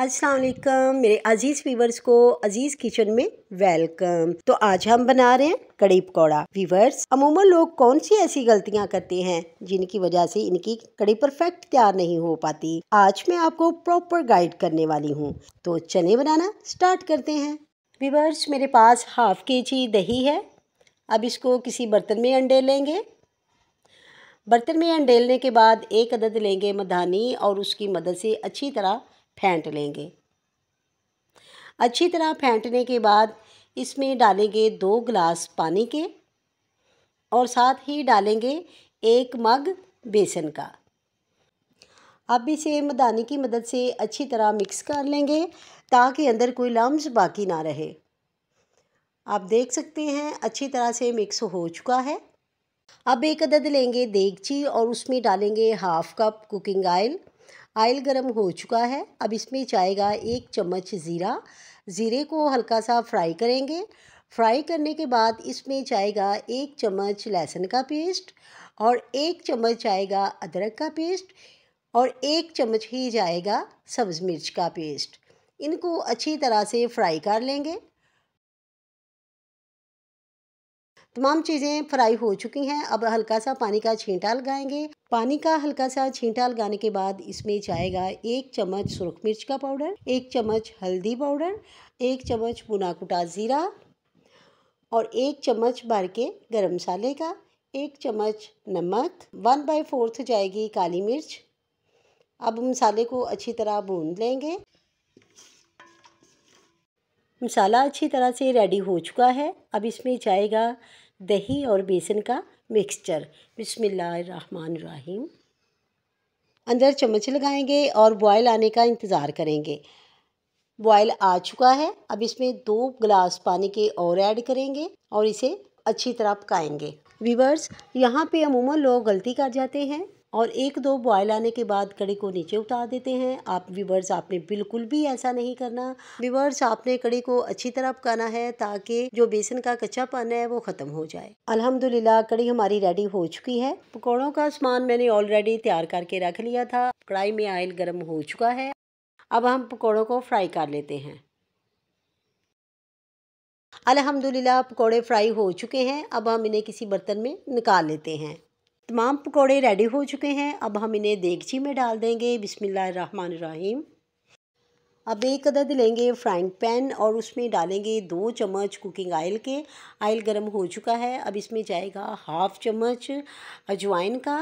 असलकम मेरे अजीज़ वीवर्स को अजीज़ किचन में वेलकम तो आज हम बना रहे हैं कड़ी पकौड़ा वीवर्स अमूमन लोग कौन सी ऐसी गलतियां करते हैं जिनकी वजह से इनकी कड़ी परफेक्ट तैयार नहीं हो पाती आज मैं आपको प्रॉपर गाइड करने वाली हूँ तो चने बनाना स्टार्ट करते हैं वीवर्स मेरे पास हाफ के जी दही है अब इसको किसी बर्तन में अंडे लेंगे बर्तन में अंडेलने के बाद एक अदद लेंगे मधानी और उसकी मदद से अच्छी तरह फेंट लेंगे अच्छी तरह फेंटने के बाद इसमें डालेंगे दो गिलास पानी के और साथ ही डालेंगे एक मग बेसन का अब इसे मदानी की मदद से अच्छी तरह मिक्स कर लेंगे ताकि अंदर कोई लम्स बाकी ना रहे आप देख सकते हैं अच्छी तरह से मिक्स हो चुका है अब एक अदद लेंगे देगची और उसमें डालेंगे half cup cooking oil oil गर्म हो चुका है अब इसमें जाएगा एक चम्मच ज़ीरा ज़ीरे को हल्का सा फ्राई करेंगे फ्राई करने के बाद इसमें जाएगा एक चम्मच लहसुन का पेस्ट और एक चम्मच जाएगा अदरक का पेस्ट और एक चम्मच ही जाएगा सब्ज़ मिर्च का पेस्ट इनको अच्छी तरह से फ्राई कर लेंगे तमाम चीज़ें फ्राई हो चुकी हैं अब हल्का सा पानी का छींटा लगाएंगे पानी का हल्का सा छींटा लगाने के बाद इसमें जाएगा एक चम्मच सुरख मिर्च का पाउडर एक चम्मच हल्दी पाउडर एक चम्मच बुनाकुटा ज़ीरा और एक चम्मच भर के गर्म मसाले का एक चम्मच नमक वन बाई फोर्थ जाएगी काली मिर्च अब मसाले को अच्छी तरह भून लेंगे मसाला अच्छी तरह से रेडी हो चुका है अब इसमें जाएगा दही और बेसन का मिक्सचर बिसमीम अंदर चम्मच लगाएंगे और बॉयल आने का इंतज़ार करेंगे बॉयल आ चुका है अब इसमें दो गिलास पानी के और ऐड करेंगे और इसे अच्छी तरह पकाएंगे वीवर्स यहाँ पे अमूमन लोग गलती कर जाते हैं और एक दो बॉयल आने के बाद कड़ी को नीचे उतार देते हैं आप व्यूवर्स आपने बिल्कुल भी ऐसा नहीं करना व्यूवर्स आपने कड़ी को अच्छी तरह पकाना है ताकि जो बेसन का कच्चा पाना है वो ख़त्म हो जाए अल्हम्दुलिल्लाह कड़ी हमारी रेडी हो चुकी है पकौड़ों का सामान मैंने ऑलरेडी तैयार करके रख लिया था कढ़ाई में आयल गर्म हो चुका है अब हम पकौड़ों को फ्राई कर लेते हैं अल्हम्दुलिल्लाह पकौड़े फ्राई हो चुके हैं अब हम इन्हें किसी बर्तन में निकाल लेते हैं तमाम पकौड़े रेडी हो चुके हैं अब हम इन्हें देगची में डाल देंगे बिसमीम अब एक अदद लेंगे फ्राइंग पैन और उसमें डालेंगे दो चम्मच कुकिंग ऑयल के आयल गर्म हो चुका है अब इसमें जाएगा हाफ चम्मच अजवाइन का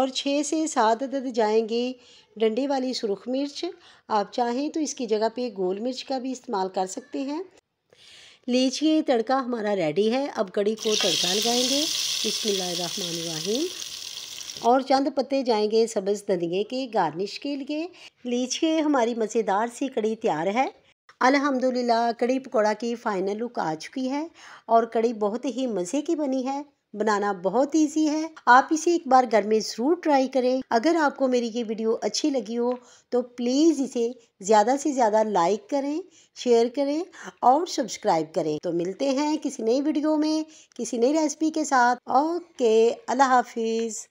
और छः से सात अदद जाएंगे डंडे वाली सुरख मिर्च आप चाहें तो इसकी जगह पे गोल मिर्च का भी इस्तेमाल कर सकते हैं लीजिए तड़का हमारा रेडी है अब कड़ी को तड़का लगाएंगे बिस्मिल्लाहिर्रहमानिर्रहीम और चंद पत्ते जाएंगे सब्ज़ धनिए के गार्निश के लिए लीजिए हमारी मज़ेदार सी कड़ी तैयार है अल्हम्दुलिल्लाह कड़ी पकौड़ा की फ़ाइनल लुक आ चुकी है और कड़ी बहुत ही मज़े की बनी है बनाना बहुत ईजी है आप इसे एक बार घर में ज़रूर ट्राई करें अगर आपको मेरी ये वीडियो अच्छी लगी हो तो प्लीज़ इसे ज़्यादा से ज़्यादा लाइक करें शेयर करें और सब्सक्राइब करें तो मिलते हैं किसी नई वीडियो में किसी नई रेसिपी के साथ ओके अल्लाह हाफिज़